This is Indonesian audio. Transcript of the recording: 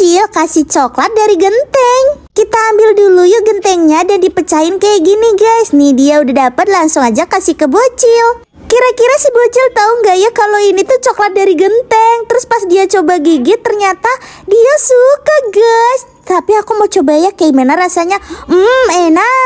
kecil kasih coklat dari genteng. Kita ambil dulu yuk gentengnya dan dipecahin kayak gini guys. Nih dia udah dapat langsung aja kasih ke bocil. Kira-kira si bocil tahu nggak ya kalau ini tuh coklat dari genteng. Terus pas dia coba gigit ternyata dia suka guys. Tapi aku mau coba ya kayak mana rasanya. Hmm enak.